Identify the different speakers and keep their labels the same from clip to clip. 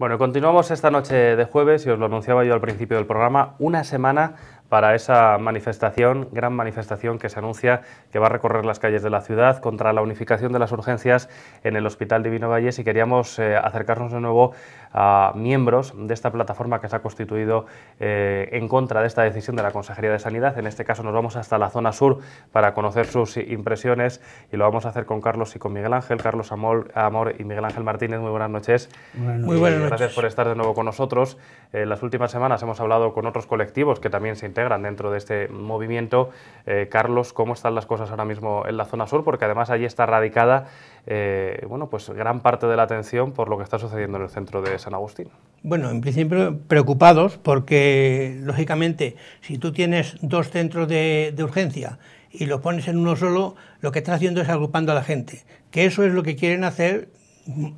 Speaker 1: Bueno, continuamos esta noche de jueves y os lo anunciaba yo al principio del programa, una semana para esa manifestación, gran manifestación que se anuncia que va a recorrer las calles de la ciudad contra la unificación de las urgencias en el Hospital Divino Valles y queríamos eh, acercarnos de nuevo a miembros de esta plataforma que se ha constituido eh, en contra de esta decisión de la Consejería de Sanidad. En este caso nos vamos hasta la zona sur para conocer sus impresiones y lo vamos a hacer con Carlos y con Miguel Ángel. Carlos Amor, y Miguel Ángel Martínez, muy buenas noches. muy buenas noches. Gracias por estar de nuevo con nosotros. En las últimas semanas hemos hablado con otros colectivos que también se dentro de este movimiento. Eh, Carlos, ¿cómo están las cosas ahora mismo en la zona sur? Porque además allí está radicada eh, bueno, pues gran parte de la atención por lo que está sucediendo en el centro de San Agustín.
Speaker 2: Bueno, en principio preocupados porque, lógicamente, si tú tienes dos centros de, de urgencia y los pones en uno solo, lo que estás haciendo es agrupando a la gente, que eso es lo que quieren hacer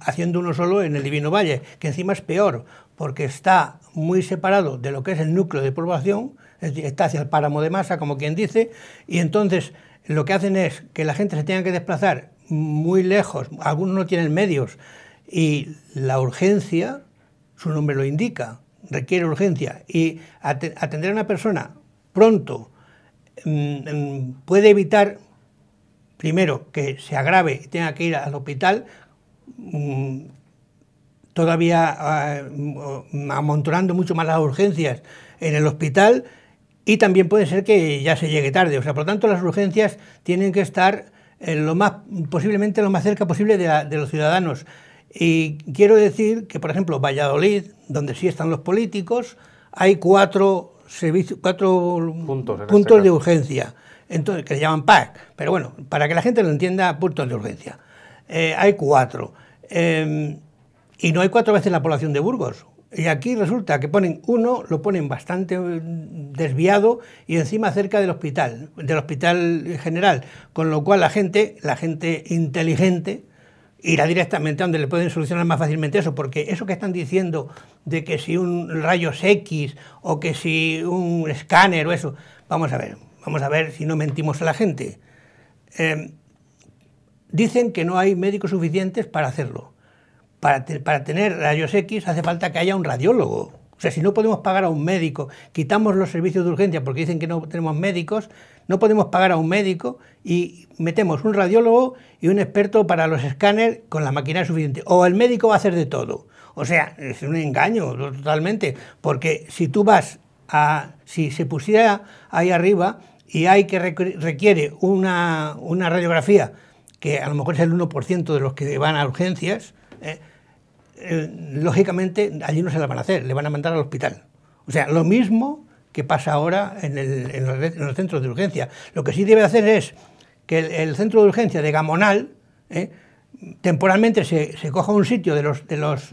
Speaker 2: haciendo uno solo en el Divino Valle, que encima es peor, porque está muy separado de lo que es el núcleo de población, está hacia el páramo de masa, como quien dice, y entonces lo que hacen es que la gente se tenga que desplazar muy lejos, algunos no tienen medios, y la urgencia, su nombre lo indica, requiere urgencia, y atender a una persona pronto mm, mm, puede evitar, primero, que se agrave y tenga que ir al hospital, mm, todavía ah, amontonando mucho más las urgencias en el hospital, y también puede ser que ya se llegue tarde. O sea, por lo tanto, las urgencias tienen que estar eh, lo más, posiblemente lo más cerca posible de, los ciudadanos. Y quiero decir que, por ejemplo, Valladolid, donde sí están los políticos, hay cuatro, cuatro puntos, este de urgencia, entonces, que se llaman PAC. Pero bueno, para que la gente lo entienda, puntos de urgencia. Eh, hay cuatro. Em, y no hay cuatro veces la población de Burgos. Y aquí resulta que ponen uno, lo ponen bastante eh, desviado y encima cerca del hospital, del hospital general, con lo cual la gente, la gente inteligente, irá directamente a donde le pueden solucionar más fácilmente eso, porque eso que están diciendo de que si un rayos X o que si un escáner o eso, vamos a ver, vamos a ver si no mentimos a la gente. Em, dicen que no hay médicos suficientes para hacerlo para, para tener rayos X hace falta que haya un radiólogo. O sea, si no podemos pagar a un médico, quitamos los servicios de urgencia porque dicen que no tenemos médicos, no podemos pagar a un médico y metemos un radiólogo y un experto para los escáneres con la maquinaria suficiente. O el médico va a hacer de todo. O sea, es un engaño totalmente, porque si tú vas a, si se pusiera ahí arriba y hay que requiere una, una radiografía, que a lo mejor es el 1% de los que van a urgencias, eh, eh, lógicamente allí no se la van a hacer, le van a mandar al hospital. O sea, lo mismo que pasa ahora en, los, centros de urgencia. Lo que sí debe hacer es que el, centro de urgencia de Gamonal eh, temporalmente se, coja un sitio de los, centros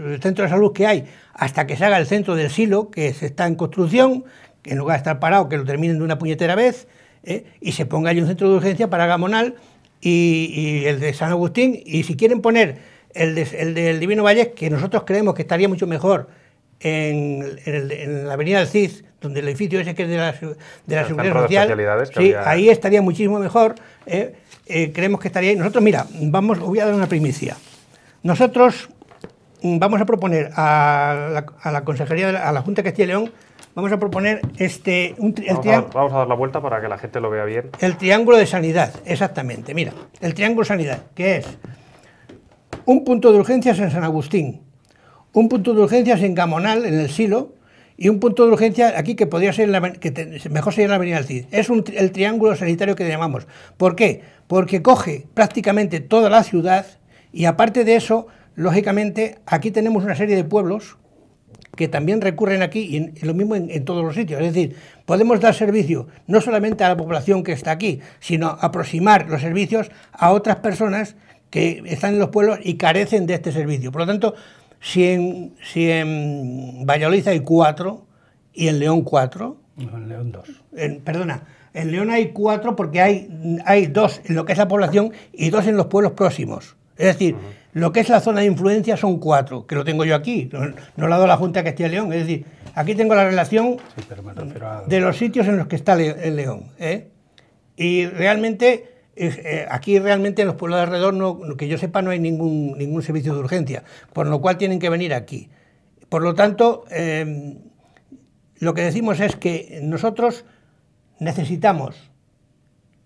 Speaker 2: de salud que hay hasta que se haga el centro del silo, que se está en construcción, que en lugar de estar parado, que lo terminen de una puñetera vez, eh, y se ponga allí un centro de urgencia para Gamonal y, y el de San Agustín, y si quieren poner el, del Divino Valle, que nosotros creemos que estaría mucho mejor en, la avenida del CIS, donde el edificio ese que es de la, Seguridad Social, ahí estaría muchísimo mejor. ¿eh? Eh, creemos que estaría... Nosotros, mira, vamos, os voy a dar una primicia. Nosotros mm, vamos a proponer a la, Consejería, a la Junta de Castilla y León, vamos a proponer este... vamos,
Speaker 1: a, dar la vuelta para que la gente lo vea bien.
Speaker 2: El triángulo de sanidad, exactamente. Mira, el triángulo de sanidad, que es un punto de urgencias en San Agustín, un punto de urgencias en Gamonal, en el Silo, y un punto de urgencia aquí que podría ser la, que mejor sería la Avenida del Cid. Es el triángulo sanitario que llamamos. ¿Por qué? Porque coge prácticamente toda la ciudad y aparte de eso, lógicamente, aquí tenemos una serie de pueblos que también recurren aquí y, lo mismo en, en, todos los sitios. Es decir, podemos dar servicio no solamente a la población que está aquí, sino aproximar los servicios a otras personas que están en los pueblos y carecen de este servicio. Por lo tanto, si en, si Valladolid hay cuatro y en León cuatro...
Speaker 3: No, en León dos.
Speaker 2: perdona, en León hay cuatro porque hay, hay dos en lo que es la población y dos en los pueblos próximos. Es decir, lo que es la zona de influencia son cuatro, que lo tengo yo aquí, no, lo ha dado la Junta que esté en León. Es decir, aquí tengo la relación de los sitios en los que está el León. ¿eh? Y realmente eh, aquí realmente en los pueblos de alrededor, que yo sepa, no hay ningún, ningún servicio de urgencia, por lo cual tienen que venir aquí. Por lo tanto, em, lo que decimos es que nosotros necesitamos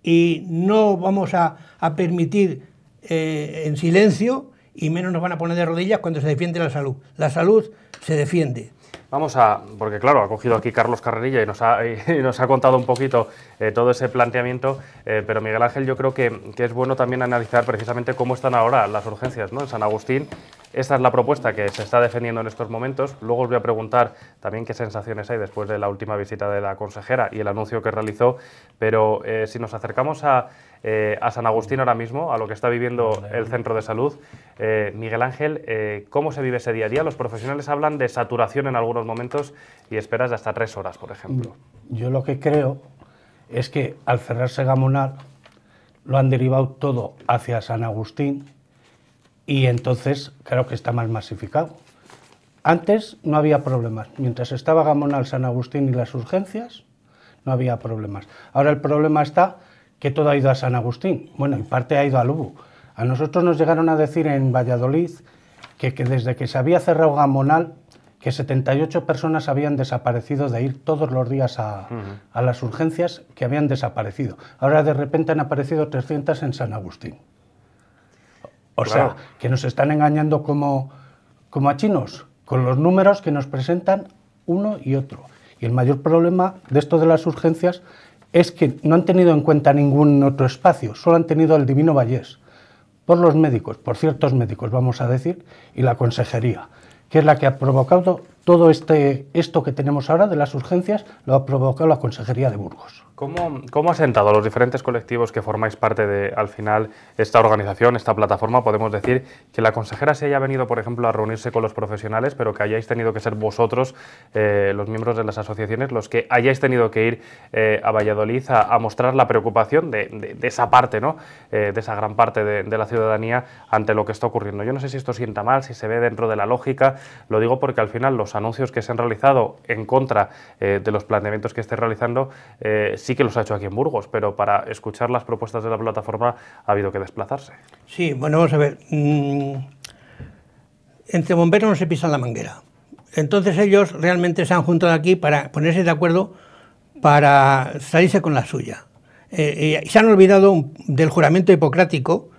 Speaker 2: y no vamos a, permitir eh, en silencio y menos nos van a poner de rodillas cuando se defiende la salud. La salud se defiende.
Speaker 1: Vamos a, porque claro, ha cogido aquí Carlos Carrerilla y nos ha, nos ha contado un poquito eh, todo ese planteamiento, eh, pero Miguel Ángel, yo creo que, es bueno también analizar precisamente cómo están ahora las urgencias ¿no? en San Agustín. Esta es la propuesta que se está defendiendo en estos momentos. Luego os voy a preguntar también qué sensaciones hay después de la última visita de la consejera y el anuncio que realizó, pero eh, si nos acercamos a eh, a San Agustín ahora mismo, a lo que está viviendo el centro de salud. Eh, Miguel Ángel, eh, ¿cómo se vive ese día a día? Los profesionales hablan de saturación en algunos momentos y esperas de hasta tres horas, por ejemplo.
Speaker 3: Yo lo que creo es que al cerrarse Gamonal lo han derivado todo hacia San Agustín y entonces creo que está más masificado. Antes no había problemas. Mientras estaba Gamonal, San Agustín y las urgencias, no había problemas. Ahora el problema está que todo ha ido a San Agustín. Bueno, en parte ha ido a Lugo. A nosotros nos llegaron a decir en Valladolid que, desde que se había cerrado Gamonal, que 78 personas habían desaparecido de ir todos los días a, las urgencias que habían desaparecido. Ahora de repente han aparecido 300 en San Agustín. O sea, que nos están engañando como, como a chinos, con los números que nos presentan uno y otro. Y el mayor problema de esto de las urgencias es que no han tenido en cuenta ningún otro espacio, solo han tenido el Divino Vallés, por los médicos, por ciertos médicos, vamos a decir, y la consejería, que es la que ha provocado todo este, esto que tenemos ahora de las urgencias, lo ha provocado la consejería de
Speaker 1: Burgos. ¿Cómo, ha sentado los diferentes colectivos que formáis parte de, al final, esta organización, esta plataforma? Podemos decir que la consejera se haya venido, por ejemplo, a reunirse con los profesionales, pero que hayáis tenido que ser vosotros, eh, los miembros de las asociaciones, los que hayáis tenido que ir eh, a Valladolid a, mostrar la preocupación de, esa parte, ¿no? Eh, de esa gran parte de, la ciudadanía ante lo que está ocurriendo. Yo no sé si esto sienta mal, si se ve dentro de la lógica, lo digo porque al final los anuncios que se han realizado en contra de los planteamientos que esté realizando, sí que los ha hecho aquí en Burgos, pero para escuchar las propuestas de la plataforma ha habido que desplazarse.
Speaker 2: Sí, bueno, vamos a ver. Mm, entre bomberos no se pisa la manguera. Entonces ellos realmente se han juntado aquí para ponerse de acuerdo para salirse con la suya. y eh, eh, se han olvidado del juramento hipocrático,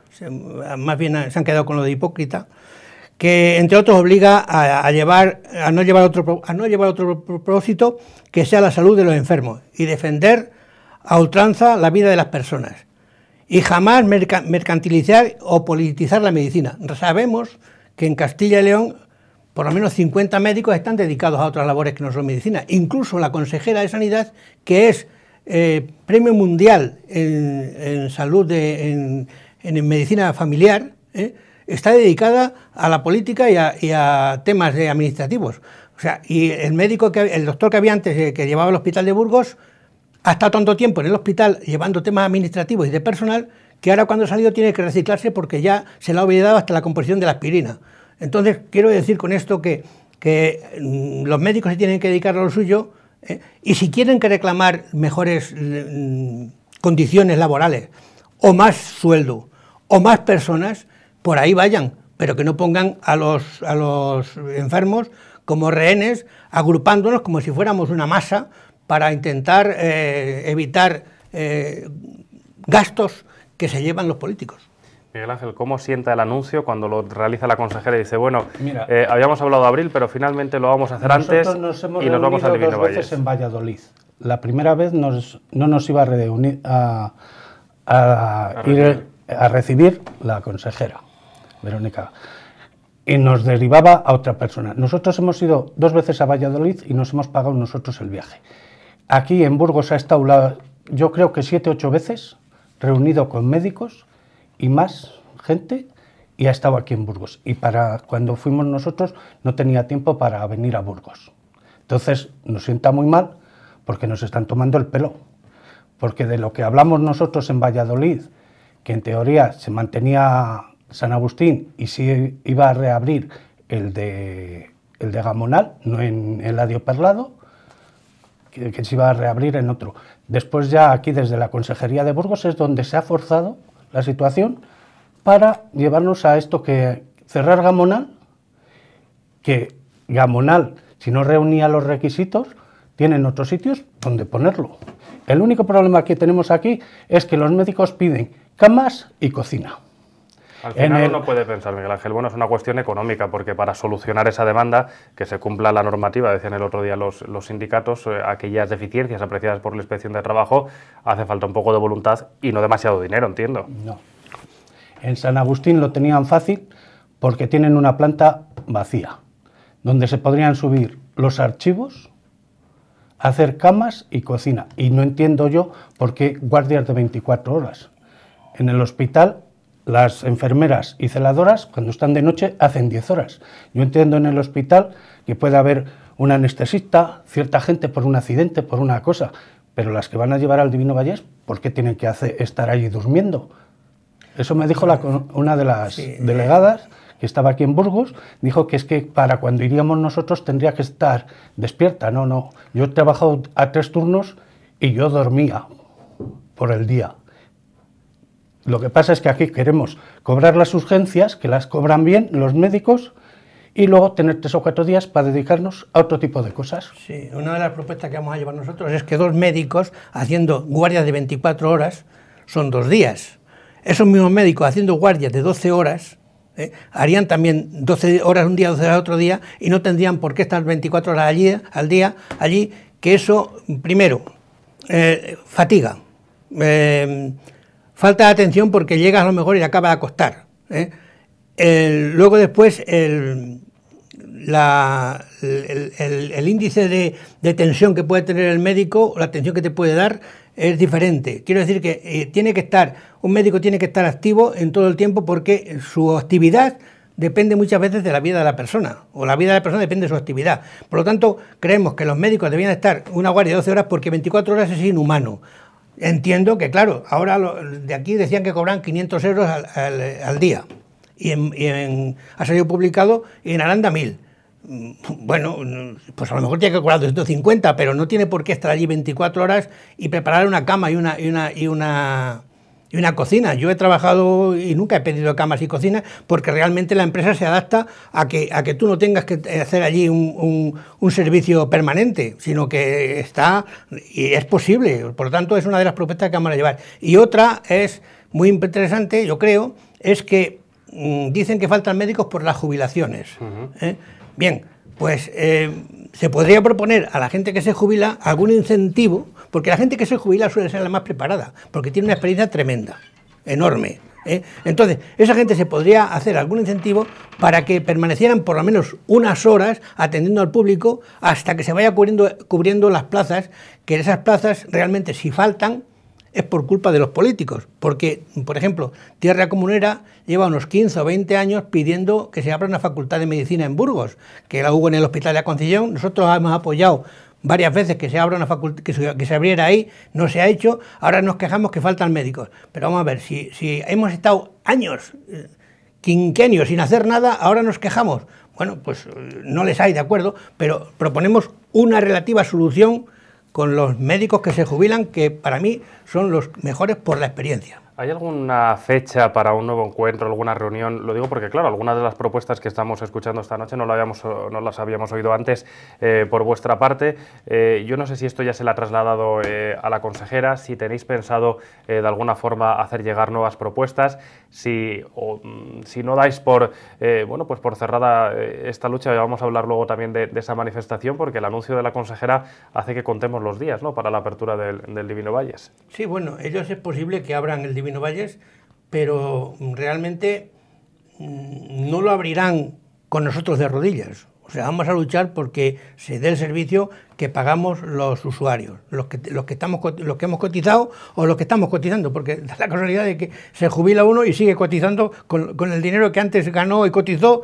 Speaker 2: más bien se han quedado con lo de hipócrita, que entre otros obliga a, llevar, a, no, llevar otro, a no llevar otro propósito que sea la salud de los enfermos y defender a ultranza la vida de las personas y jamás mercantilizar o politizar la medicina. Sabemos que en Castilla y León por lo menos 50 médicos están dedicados a otras labores que no son medicina. Incluso la consejera de Sanidad, que es eh, premio mundial en, salud, de, en, medicina familiar, ¿eh? está dedicada a la política y a, temas administrativos. O sea, y el médico, que, el doctor que había antes, eh, que llevaba el hospital de Burgos, ha estado tanto tiempo en el hospital llevando temas administrativos y de personal que ahora cuando ha salido tiene que reciclarse porque ya se le ha olvidado hasta la composición de la aspirina. Entonces, quiero decir con esto que, mm, los médicos se tienen que dedicar a lo suyo eh, y si quieren que reclamar mejores mm, condiciones laborales o más sueldo o más personas, por ahí vayan, pero que no pongan a los enfermos como rehenes, agrupándonos como si fuéramos una masa para intentar eh, evitar eh, gastos que se llevan los políticos.
Speaker 1: Miguel Ángel, ¿cómo sienta el anuncio cuando lo realiza la consejera y dice, bueno, eh, habíamos hablado de abril, pero finalmente lo vamos a hacer antes nos y nos vamos a dividir dos veces
Speaker 3: en Valladolid. La primera vez no nos iba a reunir a recibir la consejera, Verónica, y nos derivaba a otra persona. Nosotros hemos ido dos veces a Valladolid y nos hemos pagado nosotros el viaje. Aquí en Burgos ha estado, yo creo que siete, ocho veces, reunido con médicos y más gente, y ha estado aquí en Burgos. Y para cuando fuimos nosotros no tenía tiempo para venir a Burgos. Entonces nos sienta muy mal porque nos están tomando el pelo. Porque de lo que hablamos nosotros en Valladolid, que en teoría se mantenía San Agustín y se iba a reabrir el de, el de Gamonal, no en el Eladio Perlado, que, se iba a reabrir en otro. Después ya aquí desde la Consejería de Burgos es donde se ha forzado la situación para llevarnos a esto que cerrar Gamonal, que Gamonal, si no reunía los requisitos, tienen otros sitios donde ponerlo. El único problema que tenemos aquí es que los médicos piden camas y cocina.
Speaker 1: Al final uno puede pensar, Miguel Ángel, bueno, es una cuestión económica, porque para solucionar esa demanda, que se cumpla la normativa, decían el otro día los, sindicatos, eh, aquellas deficiencias apreciadas por la inspección de trabajo, hace falta un poco de voluntad y no demasiado dinero, entiendo. No. En
Speaker 3: San Agustín lo tenían fácil porque tienen una planta vacía, donde se podrían subir los archivos, hacer camas y cocina. Y no entiendo yo por qué guardias de 24 horas. En el hospital las enfermeras y celadoras cuando están de noche hacen 10 horas. Yo entiendo en el hospital que puede haber un anestesista, cierta gente por un accidente, por una cosa, pero las que van a llevar al Divino Vallés, ¿por qué tienen que hacer, estar allí durmiendo? Eso me dijo una de las eh, delegadas que estaba aquí en Burgos, dijo que es que para cuando iríamos nosotros tendría que estar despierta. No, no, yo he trabajado a tres turnos y yo dormía por el día. Lo que pasa es que aquí queremos cobrar las urgencias, que las cobran bien los médicos, y luego tener tres o cuatro días para dedicarnos a otro tipo de cosas. Sí,
Speaker 2: una de las propuestas que vamos a llevar nosotros es que dos médicos haciendo guardias de 24 horas son dos días. Esos mismos médicos haciendo guardias de 12 horas ¿eh? harían también 12 horas un día, 12 horas otro día y no tendrían por qué estar 24 horas allí, al día allí, que eso, primero, eh, fatiga. Eh, Falta de atención porque llegas a lo mejor y acaba de acostar. ¿eh? luego después el, índice de, tensión que puede tener el médico o la atención que te puede dar es diferente. Quiero decir que eh, tiene que estar, un médico tiene que estar activo en todo el tiempo porque su actividad depende muchas veces de la vida de la persona, o la vida de la persona depende de su actividad. Por lo tanto, creemos que los médicos debían estar una guardia de 12 horas porque 24 horas es inhumano. Entiendo que, claro, ahora de aquí decían que cobran 500 euros al, día y, en, ha salido publicado y en Aranda 1000. Mm, bueno, mm, pues a lo mejor tiene que cobrar 250, pero no tiene por qué estar allí 24 horas y preparar una cama y una, y una, y una y una cocina. Yo he trabajado y nunca he pedido camas y cocinas porque realmente la empresa se adapta a que, a que tú no tengas que hacer allí un, servicio permanente, sino que está y es posible. Por lo tanto, es una de las propuestas que vamos a llevar. Y otra es muy interesante, yo creo, es que mm, dicen que faltan médicos por las jubilaciones. ¿eh? Bien, pues eh, se podría proponer a la gente que se jubila algún incentivo porque la gente que se jubila suele ser la más preparada, porque tiene una experiencia tremenda, enorme. ¿eh? Entonces, esa gente se podría hacer algún incentivo para que permanecieran por lo menos unas horas atendiendo al público hasta que se vaya cubriendo, las plazas, que esas plazas realmente si faltan, es por culpa de los políticos, porque, por ejemplo, Tierra Comunera lleva unos 15 o 20 años pidiendo que se abra una facultad de medicina en Burgos, que la hubo en el Hospital de Aconcillón, Nosotros hemos apoyado varias veces que se, abra una que que se, abriera ahí, no se ha hecho, ahora nos quejamos que faltan médicos. Pero vamos a ver, si, si hemos estado años, eh, quinquenios sin hacer nada, ahora nos quejamos. Bueno, pues eh, no les hay, de acuerdo, pero proponemos una relativa solución con los médicos que se jubilan, que para mí son los mejores por la experiencia.
Speaker 1: ¿Hay alguna fecha para un nuevo encuentro, alguna reunión? Lo digo porque, claro, algunas de las propuestas que estamos escuchando esta noche no, no las habíamos oído antes eh, por vuestra parte. Eh, yo no sé si esto ya se le ha trasladado eh, a la consejera, si tenéis pensado de alguna forma hacer llegar nuevas propuestas, si, o, mm, si no dais por, eh, bueno, pues por cerrada eh, esta lucha, vamos a hablar luego también de, esa manifestación, porque el anuncio de la consejera hace que contemos los días ¿no? para la apertura del, del Divino Valles.
Speaker 2: Sí, bueno, ellos es posible que abran el Divino Valles, pero mm, realmente mm, no lo abrirán con nosotros de rodillas. O sea, vamos a luchar porque se dé el servicio que pagamos los usuarios, los que, los que, estamos, los que hemos cotizado o los que estamos cotizando, porque da la casualidad de que se jubila uno y sigue cotizando con, el dinero que antes ganó y cotizó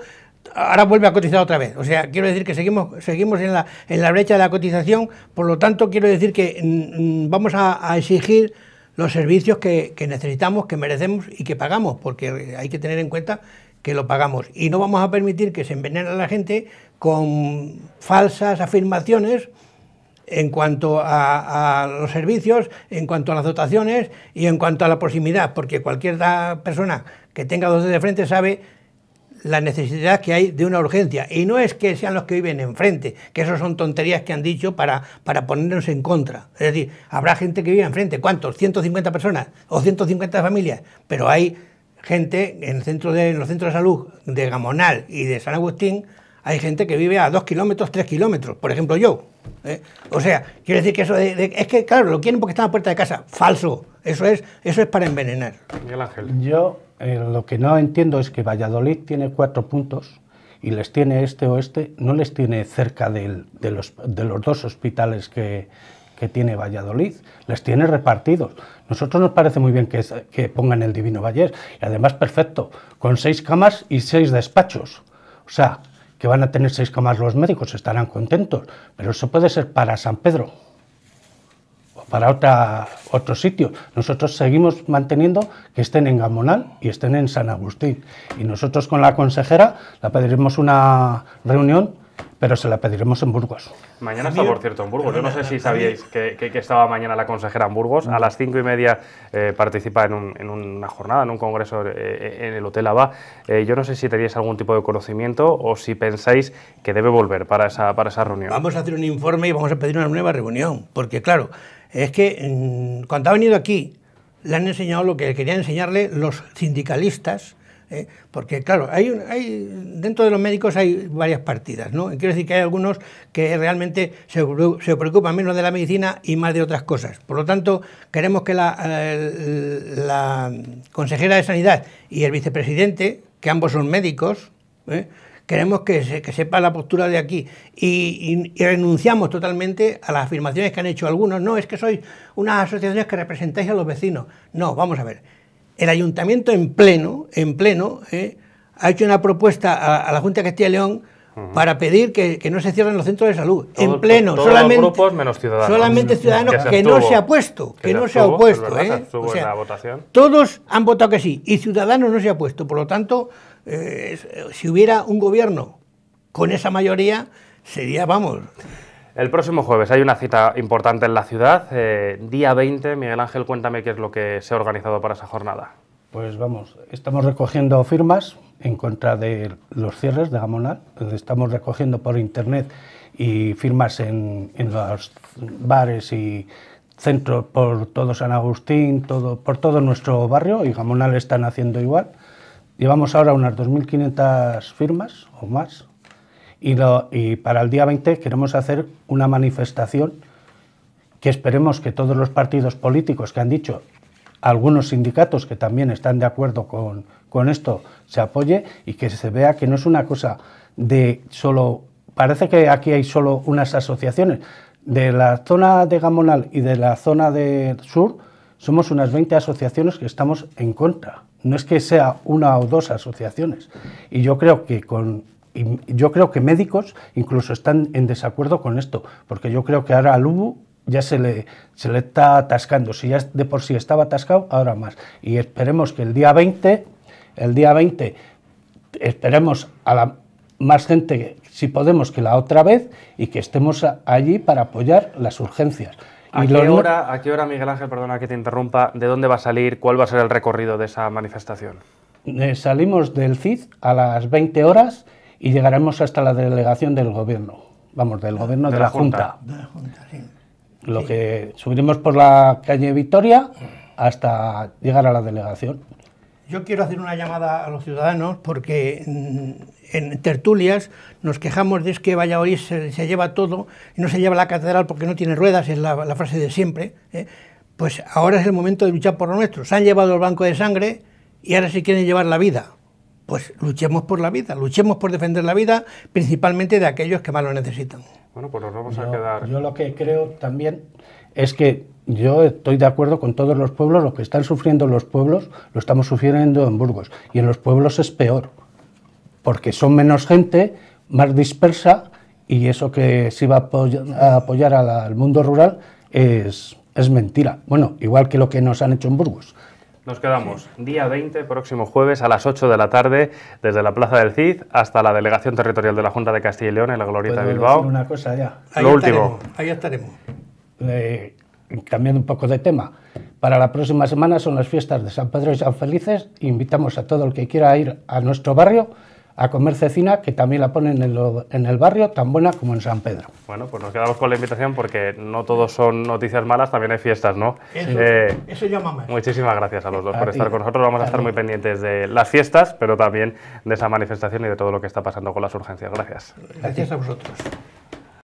Speaker 2: ahora vuelve a cotizar otra vez. O sea, quiero decir que seguimos, seguimos en, la, en la brecha de la cotización, por lo tanto, quiero decir que mm, mm, vamos a, exigir los servicios que, que, necesitamos, que merecemos y que pagamos, porque hay que tener en cuenta que lo pagamos. Y no vamos a permitir que se envenene a la gente con falsas afirmaciones en cuanto a, los servicios, en cuanto a las dotaciones y en cuanto a la proximidad, porque cualquier persona que tenga dos de frente sabe la necesidad que hay de una urgencia. Y no es que sean los que viven enfrente, que eso son tonterías que han dicho para, para ponernos en contra. Es decir, habrá gente que vive enfrente, ¿cuántos? 150 personas o 150 familias, pero hay gente en, el centro de, en los centros de salud de Gamonal y de San Agustín hay gente que vive a dos kilómetros, tres kilómetros, por ejemplo yo. ¿eh? O sea, quiero decir que eso de, es que, claro, lo quieren porque están a puerta de casa. Falso. Eso es, eso es para envenenar.
Speaker 3: Miguel Ángel. Yo eh, lo que no entiendo es que Valladolid tiene cuatro puntos y les tiene este o este... no les tiene cerca de, los, de los dos hospitales que, tiene Valladolid, les tiene repartidos. Nosotros nos parece muy bien que, pongan el Divino Valle, y además perfecto, con seis camas y seis despachos. O sea, que van a tener seis camas los médicos, estarán contentos, pero eso puede ser para San Pedro o para otra, otro sitio. Nosotros seguimos manteniendo que estén en Gamonal y estén en San Agustín. Y nosotros con la consejera la pediremos una reunión pero se la pediremos en Burgos.
Speaker 1: Mañana está, por cierto, en Burgos. Yo no sé si sabíais que, estaba mañana la consejera en Burgos. A las cinco y media eh, participa en, una jornada, en un congreso eh, eh, en el Hotel ABA. yo no sé si tenéis algún tipo de conocimiento o si pensáis que debe volver para esa, para esa reunión. Vamos a
Speaker 2: hacer un informe y vamos a pedir una nueva reunión, porque claro, es que mm, cuando ha venido aquí le han enseñado lo que querían enseñarle los sindicalistas ¿eh? porque claro, hay, dentro de los médicos hay varias partidas, ¿no? Quiero decir que hay algunos que realmente se, preocupan menos de la medicina y más de otras cosas. Por lo tanto, queremos que la, consejera de Sanidad y el vicepresidente, que ambos son médicos, ¿eh? queremos que, sepa la postura de aquí y, y, renunciamos totalmente a las afirmaciones que han hecho algunos. No, es que sois unas asociaciones que representáis a los vecinos. No, vamos a ver el ayuntamiento en pleno, en pleno, eh, ha hecho una propuesta a, la Junta de Castilla y León para pedir que, no se cierren los centros de salud. en pleno, solamente
Speaker 1: ciudadanos. Solamente ciudadanos que, no se ha puesto, que, no se, ha opuesto. ¿eh? votación.
Speaker 2: Todos han votado que sí y ciudadanos no se ha puesto. Por lo tanto, eh, si hubiera un gobierno con esa mayoría,
Speaker 1: sería, vamos. El próximo jueves hay una cita importante en la ciudad, día 20. Miguel Ángel, cuéntame qué es lo que se ha organizado para esa jornada.
Speaker 3: Pues vamos, estamos recogiendo firmas en contra de los cierres de Gamonal. Estamos recogiendo por internet y firmas en, los bares y centros por todo San Agustín, todo, por todo nuestro barrio y Gamonal están haciendo igual. Llevamos ahora unas 2.500 firmas o más y, y para el día 20 queremos hacer una manifestación que esperemos que todos los partidos políticos que han dicho algunos sindicatos que también están de acuerdo con, con esto se apoye y que se vea que no es una cosa de solo... Parece que aquí hay solo unas asociaciones. De la zona de Gamonal y de la zona del sur somos unas 20 asociaciones que estamos en contra. No es que sea una o dos asociaciones. Y yo creo que con yo creo que médicos incluso están en desacuerdo con esto, porque yo creo que ahora al UBU ya se le, le está atascando. Si ya de por sí estaba atascado, ahora más. Y esperemos que el día 20, el día 20, esperemos a la más gente, si podemos, que la otra vez y que estemos allí para apoyar las urgencias.
Speaker 1: ¿A, qué hora, Miguel Ángel, perdona que te interrumpa, de dónde va a salir, cuál va a ser el recorrido de esa manifestación?
Speaker 3: Eh, salimos del CID a las 20 horas y llegaremos hasta la delegación del gobierno, vamos, del gobierno de, la, Junta.
Speaker 2: De Junta
Speaker 3: lo que subiremos por la calle Victoria hasta llegar a la delegación.
Speaker 2: Yo quiero hacer una llamada a los ciudadanos porque mm, en tertulias nos quejamos de que Valladolid se, se lleva todo y no se lleva la catedral porque no tiene ruedas, es la, frase de siempre. ¿eh? Pues ahora es el momento de luchar por lo nuestro. Se han llevado el banco de sangre y ahora se quieren llevar la vida pues luchemos por la vida, luchemos por defender la vida, principalmente de aquellos que más lo
Speaker 3: necesitan. Bueno, pues nos vamos a quedar. Yo lo que creo también es que yo estoy de acuerdo con todos los pueblos, lo que están sufriendo los pueblos lo estamos sufriendo en Burgos, y en los pueblos es peor, porque son menos gente, más dispersa, y eso que se iba a apoyar, al mundo rural es mentira. Bueno, igual que lo que nos han hecho en Burgos.
Speaker 1: Nos quedamos día 20, próximo jueves a las 8 de la tarde, desde la Plaza del Cid hasta la Delegación Territorial de la Junta de Castilla y León en la Glorieta de Bilbao. una cosa ya. Lo último.
Speaker 3: ahí estaremos. Eh, cambiando un poco de tema. Para la próxima semana son las fiestas de San Pedro y San Felices. Invitamos a todo el que quiera ir a nuestro barrio a comer cecina, que también la ponen en, el barrio, tan buena como en San Pedro.
Speaker 1: Bueno, pues nos quedamos con la invitación porque no todos son noticias malas, también hay fiestas, ¿no? Eso, eh, eso llama más. Muchísimas gracias a los dos por estar con nosotros. Vamos a, estar muy pendientes de las fiestas, pero también de esa manifestación y de todo lo que está pasando con las urgencias. Gracias. Gracias a vosotros.